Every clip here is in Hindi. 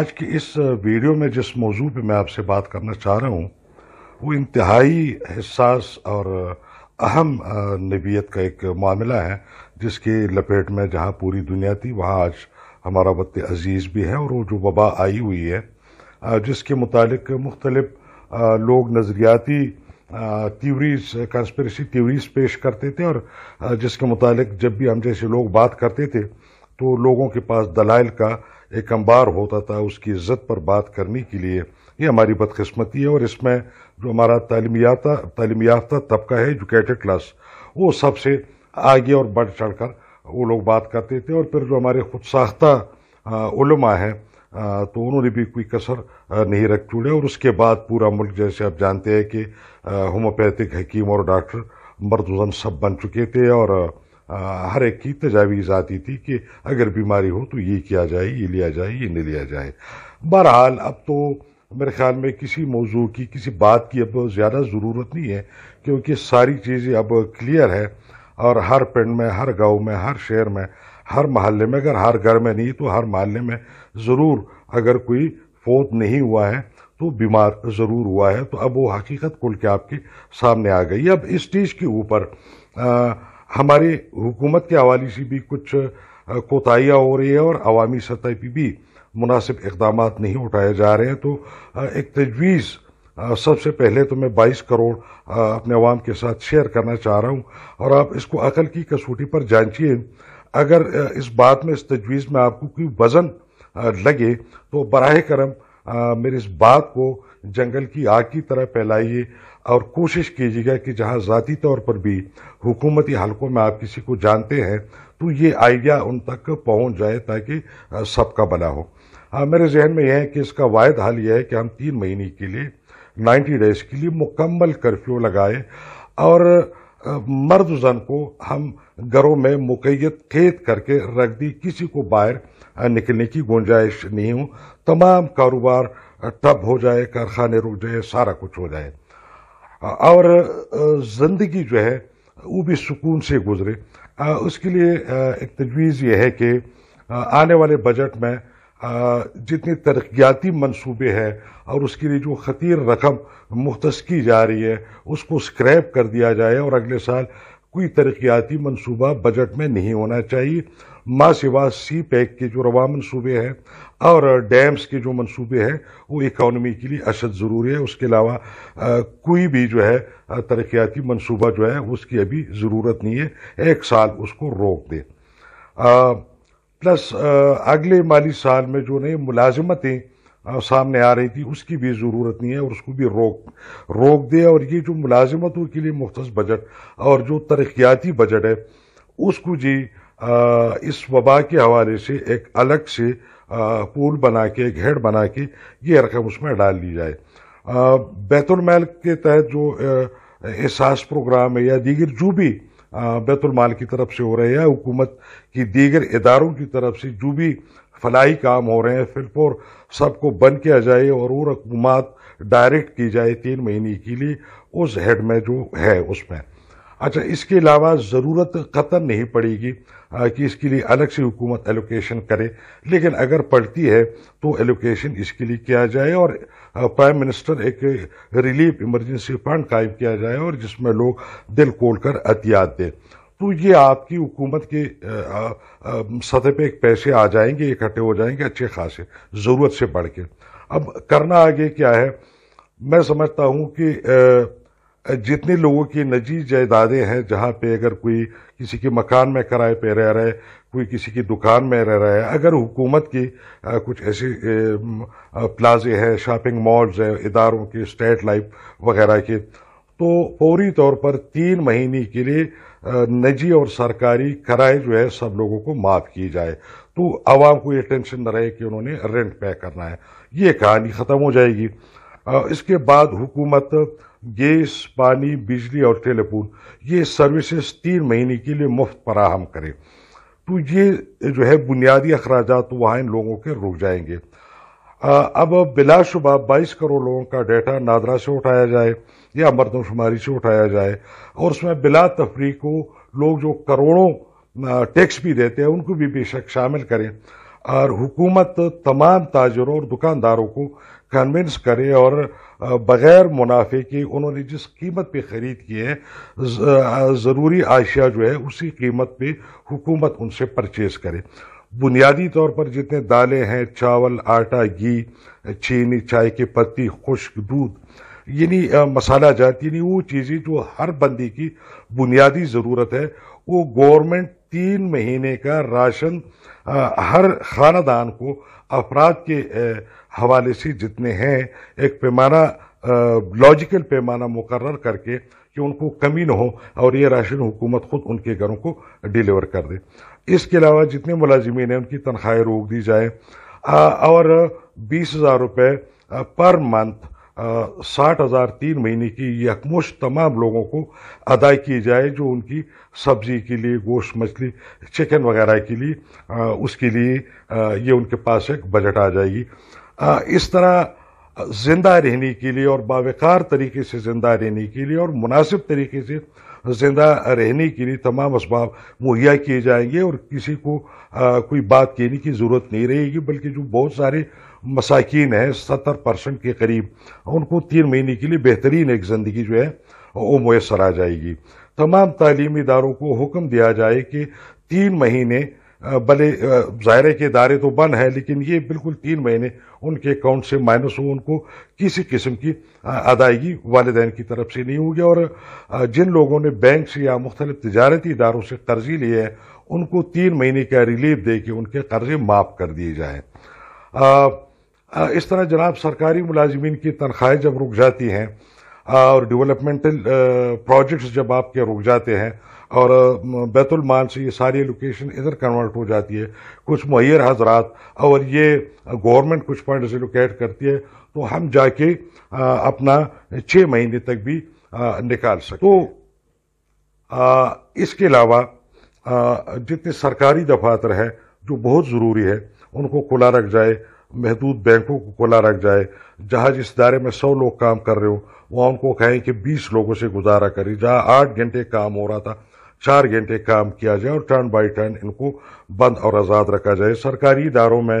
आज की इस वीडियो में जिस मौजू पे मैं आपसे बात करना चाह रहा हूँ वो इंतहाई हसास और अहम नबीयत का एक मामला है जिसकी लपेट में जहाँ पूरी दुनिया थी वहाँ आज हमारा वत अजीज़ भी है और वो जो वबा आई हुई है जिसके मुतालिक मुख्तलिफ लोग नज़रियाती थ्योरीज कंस्परेसी थ्योरीज पेश करते थे और जिसके मुतालिक जब भी हम जैसे लोग बात करते थे तो लोगों के पास दलाइल का एक अंबार होता था उसकी इज्जत पर बात करने के लिए ये हमारी बदकस्मती है और इसमें जो हमारा तालीम याफ्ता तबका है एजुकेटेड क्लास वो सबसे आगे और बढ़ चढ़ कर वो लोग बात करते थे और फिर जो हमारे खुद साख्ता उलमा हैं तो उन्होंने भी कोई कसर नहीं रख चुड़े और उसके बाद पूरा मुल्क जैसे आप जानते हैं कि होम्योपैथिक हकीम और डॉक्टर मर्द सब बन चुके थे और हर एक की तजावीज़ आती थी कि अगर बीमारी हो तो ये किया जाए ये लिया जाए ये नहीं लिया जाए बहरहाल अब तो मेरे ख्याल में किसी मौजू की किसी बात की अब ज़्यादा ज़रूरत नहीं है क्योंकि सारी चीज़ें अब क्लियर है और हर पिंड में हर गांव में हर शहर में हर मोहल्ले में अगर हर घर में नहीं तो हर मोहल्ले में ज़रूर अगर कोई फोत नहीं हुआ है तो बीमार ज़रूर हुआ है तो अब वो हकीकत खुल के आपके सामने आ गई अब इस चीज़ के ऊपर हमारे हुकूमत के हवाले से भी कुछ कोताहियाँ हो रही है और अवामी सतह पर भी मुनासिब इकदाम नहीं उठाए जा रहे हैं तो एक तजवीज़ सबसे पहले तो मैं बाईस करोड़ अपने अवाम के साथ शेयर करना चाह रहा हूँ और आप इसको अकल की कसूटी पर जांचिए अगर इस बात में इस तजवीज़ में आपको कोई वज़न लगे तो बरह करम मेरे मेरी इस बात को जंगल की आग की तरह फैलाइए और कोशिश कीजिएगा कि जहाँ ज़ाती तौर पर भी हुकूमती हलकों में आप किसी को जानते हैं तो ये आइडिया उन तक पहुँच जाए ताकि सबका बना हो आ, मेरे जहन में यह है कि इसका वायद हाल यह है कि हम तीन महीने के लिए नाइन्टी डेज़ के लिए मुकम्मल कर्फ्यू लगाए और मर्द जन को हम घरों में मुकैद कैद करके रख दी किसी को बाहर निकलने की गुंजाइश नहीं हो तमाम कारोबार ठप हो जाए कारखाने रुक जाए सारा कुछ हो जाए और ज़िंदगी जो है वो भी सुकून से गुजरे उसके लिए एक तजवीज़ यह है कि आने वाले बजट में जितने तरक्याती मनसूबे हैं और उसके लिए जो खतीर रकम मुख्तस की जा रही है उसको स्क्रैप कर दिया जाए और अगले साल कोई तरक्याती मनसूबा बजट में नहीं होना चाहिए माँ सिवा सी पैक e के जो रवा मनसूबे हैं और डैम्स के जो मनसूबे हैं वो इकानमी के लिए अशद ज़रूरी है उसके अलावा कोई भी जो है तरक्याती मनसूबा जो है उसकी अभी ज़रूरत नहीं है एक साल उसको रोक दें प्लस अगले माली साल में जो नई मुलाजमतें सामने आ रही थी उसकी भी ज़रूरत नहीं है और उसको भी रोक रोक दे और ये जो मुलाजमतों के लिए मुख्त बजट और जो तरक्याती बजट है उसको जी आ, इस वबा के हवाले से एक अलग से पूल बना के एक हेड बना के ये रकम उसमें डाल ली जाए बैतुलमैल के तहत जो एहसास प्रोग्राम है या दीगर जो भी बैतुलमाल की तरफ से हो रहे हैं हुकूमत की दीगर इदारों की तरफ से जो भी फलाई काम हो रहे हैं फिलफोर सबको बंद किया जाए और वो रकूमत डायरेक्ट की जाए तीन महीने के लिए उस हेड में जो है उसमें अच्छा इसके अलावा ज़रूरत ख़त्म नहीं पड़ेगी कि इसके लिए अलग से हुकूमत एलोकेशन करे लेकिन अगर पड़ती है तो एलोकेशन इसके लिए किया जाए और प्राइम मिनिस्टर एक रिलीफ इमरजेंसी फंड कायम किया जाए और जिसमें लोग दिल खोल कर एहतियात दें तो ये आपकी हुकूमत के सतह पे एक पैसे आ जाएंगे इकट्ठे हो जाएंगे अच्छे खासे ज़रूरत से बढ़ के अब करना आगे क्या है मैं समझता हूँ कि आ, जितने लोगों की निजी जायदादें हैं जहाँ पे अगर कोई किसी के मकान में किराए पे रह रहा है कोई किसी की दुकान में रह रहा है अगर हुकूमत की कुछ ऐसे प्लाजे हैं शॉपिंग मॉल्स हैं इदारों के स्टेट लाइफ वगैरह के तो फौरी तौर पर तीन महीने के लिए निजी और सरकारी किराए जो है सब लोगों को माफ़ की जाए तो आवाम को ये टेंशन न रहे कि उन्होंने रेंट पे करना है ये कहानी ख़त्म हो जाएगी इसके बाद हुकूमत गैस पानी बिजली और टेलीफोन ये सर्विसेज तीन महीने के लिए मुफ्त फराहम करें तो ये जो है बुनियादी अखराज तो वहाँ इन लोगों के रुक जाएंगे आ, अब बिलाशुबा बाईस करोड़ लोगों का डाटा नादरा से उठाया जाए या मरदमशुमारी से उठाया जाए और उसमें बिला तफरी को लोग जो करोड़ों टैक्स भी देते हैं उनको भी बेशक शामिल करें और हुकूमत तमाम ताजरों और दुकानदारों को कन्विंस करे और बग़ैर मुनाफे की उन्होंने जिस कीमत पे ख़रीद की है ज़रूरी आशिया जो है उसी कीमत पे हुकूमत उनसे परचेज़ करे बुनियादी तौर पर जितने दालें हैं चावल आटा घी चीनी चाय की पत्ती खुश्क दूध यानी मसाला जाती यानी वो चीज़ें जो हर बंदी की बुनियादी ज़रूरत है वो गवर्नमेंट तीन महीने का राशन हर खानदान को अफराद के हवाले से जितने हैं एक पैमाना लॉजिकल पैमाना मुकर करके कि उनको कमी ना हो और ये राशन हुकूमत खुद उनके घरों को डिलीवर कर दे इसके अलावा जितने मुलाजमीन हैं उनकी तनख्वाहें रोक दी जाए और बीस हज़ार रुपये पर मंथ साठ हज़ार तीन महीने की यकमुश तमाम लोगों को अदाय की जाए जो उनकी सब्जी के लिए गोश्त मछली चिकन वगैरह के लिए आ, उसके लिए आ, ये उनके पास एक बजट आ जाएगी आ, इस तरह ज़िंदा रहने के लिए और बावकार तरीके से ज़िंदा रहने के लिए और मुनासिब तरीके से ज़िंदा रहने के लिए तमाम इसबाब मुहैया किए जाएंगे और किसी को आ, कोई बात कहने की ज़रूरत नहीं रहेगी बल्कि जो बहुत सारे मसाकिन हैं सत्तर परसेंट के करीब उनको तीन महीने के लिए बेहतरीन एक ज़िंदगी जो है वो मैसर आ जाएगी तमाम तलीमी इदारों को हुक्म दिया जाए कि तीन महीने भले ज़ायरे के इदारे तो बंद हैं लेकिन ये बिल्कुल तीन महीने उनके अकाउंट से माइनस हो उनको किसी किस्म की अदायगी वालदेन की तरफ से नहीं होगी और जिन लोगों ने बैंक से या मुख्तलि तजारती इदारों से कर्जी लिए हैं उनको तीन महीने का रिलीफ दे के उनके कर्जे माफ़ कर दिए जाएँ इस तरह जनाब सरकारी मुलाजमीन की तनख्वाहें जब रुक जाती हैं और डेवलपमेंटल प्रोजेक्ट्स जब आपके रुक जाते हैं और बैतुलमाल से ये सारी लोकेशन इधर कन्वर्ट हो जाती है कुछ मुहैर हजरात और ये गवर्नमेंट कुछ पॉइंट से लोकेट करती है तो हम जाके अपना छः महीने तक भी निकाल सकते तो इसके अलावा जितने सरकारी दफातर हैं जो बहुत ज़रूरी है उनको खुला रख जाए महदूद बैंकों को खुला रख जाए जहाँ जिस दायरे में सौ लोग काम कर रहे हो वहाँ उनको कहें कि बीस लोगों से गुजारा करें जहाँ आठ घंटे काम हो रहा था चार घंटे काम किया जाए और टर्न बाई टर्न इनको बंद और आज़ाद रखा जाए सरकारी इदारों में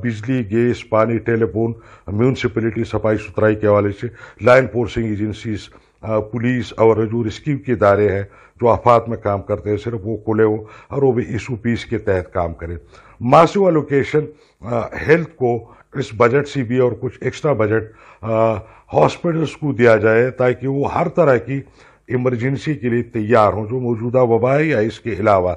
बिजली गैस पानी टेलीफोन म्यूनसिपलिटी सफाई सुथराई के हवाले से लाइन फोर्सिंग एजेंसीज़ हाँ, पुलिस और जो रेस्क्यू के इदारे हैं जो आफात में काम करते हैं सिर्फ वो खुले हो और वो भी इशू पीस के तहत काम करें मासिव एलोकेशन हेल्थ हाँ, को इस बजट से भी और कुछ एक्स्ट्रा बजट हॉस्पिटल्स को दिया जाए ताकि वो हर तरह की इमरजेंसी के लिए तैयार हों जो मौजूदा वबा या इसके अलावा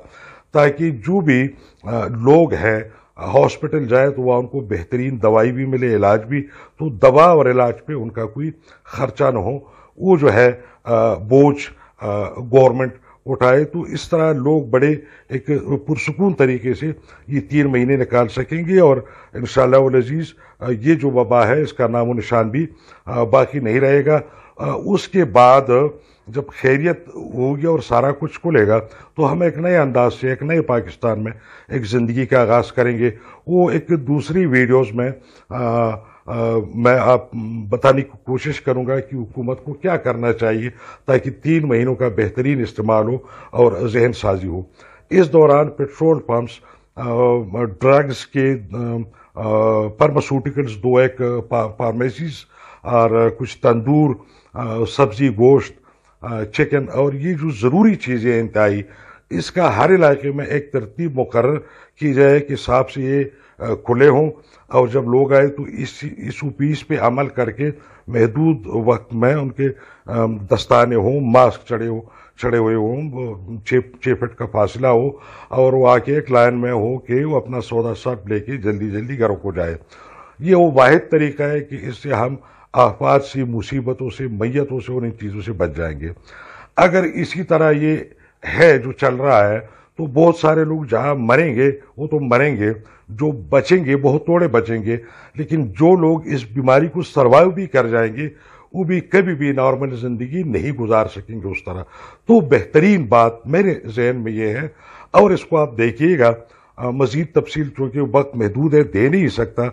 ताकि जो भी आ, हाँ, लोग हैं हॉस्पिटल जाए तो वह उनको बेहतरीन दवाई भी मिले इलाज भी तो दवा और इलाज पे उनका कोई खर्चा ना हो वो जो है बोझ गवर्नमेंट उठाए तो इस तरह लोग बड़े एक पुरसकून तरीके से ये तीन महीने निकाल सकेंगे और इन शजीज़ ये जो वबा है इसका नाम निशान भी बाकी नहीं रहेगा उसके बाद जब खैरियत होगी और सारा कुछ खुलेगा तो हम एक नए अंदाज से एक नए पाकिस्तान में एक ज़िंदगी का आगाज़ करेंगे वो एक दूसरी वीडियोज में आ, आ, मैं आप बताने की कोशिश करूंगा कि हुकूमत को क्या करना चाहिए ताकि तीन महीनों का बेहतरीन इस्तेमाल हो और जहन साजी हो इस दौरान पेट्रोल पम्प्स ड्रग्स के फार्मास्यूटिकल्स दो एक फार्मेसीज और कुछ तंदूर सब्जी गोश्त चिकन और ये जो ज़रूरी चीज़ें इंतहाई इसका हर इलाके में एक तरतीब मुकर की जाए कि हिसाब से ये खुले हों और जब लोग आए तो इस इस पीस पे अमल करके महदूद वक्त में उनके दस्ताने हों मास्क चढ़े हो चढ़े हुए हों छः छः फिट का फासला हो और वो आके एक लाइन में हो कि वो अपना सौदा सब लेके जल्दी जल्दी घरों को जाए ये वो वाद तरीका है कि इससे हम आफात से मुसीबतों से मैतों से और इन चीज़ों से बच जाएंगे अगर इसी तरह ये है जो चल रहा है तो बहुत सारे लोग जहाँ मरेंगे वो तो मरेंगे जो बचेंगे बहुत थोड़े बचेंगे लेकिन जो लोग इस बीमारी को सर्वाइव भी कर जाएंगे वो भी कभी भी नॉर्मल ज़िंदगी नहीं गुजार सकेंगे उस तरह तो बेहतरीन बात मेरे जहन में ये है और इसको आप देखिएगा मज़ीद तफसील चूँकि वक्त महदूद है दे नहीं सकता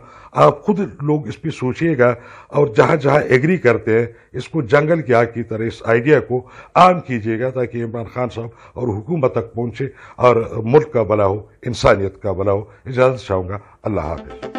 आप खुद लोग इस पर सोचिएगा और जहाँ जहाँ एग्री करते हैं इसको जंगल की आग की तरह इस आइडिया को आम कीजिएगा ताकि इमरान खान साहब और हुकूमत तक पहुँचे और मुल्क का भला हो इंसानियत का भला हो इजाज़त चाहूँगा अल्लाह हाफिज़